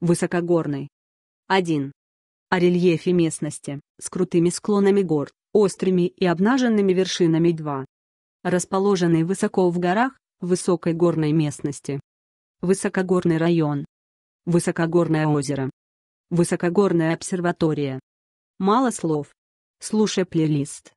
высокогорный 1. О рельефе местности, с крутыми склонами гор, острыми и обнаженными вершинами 2. Расположенный высоко в горах, высокой горной местности. Высокогорный район. Высокогорное озеро. Высокогорная обсерватория. Мало слов. Слушай плейлист.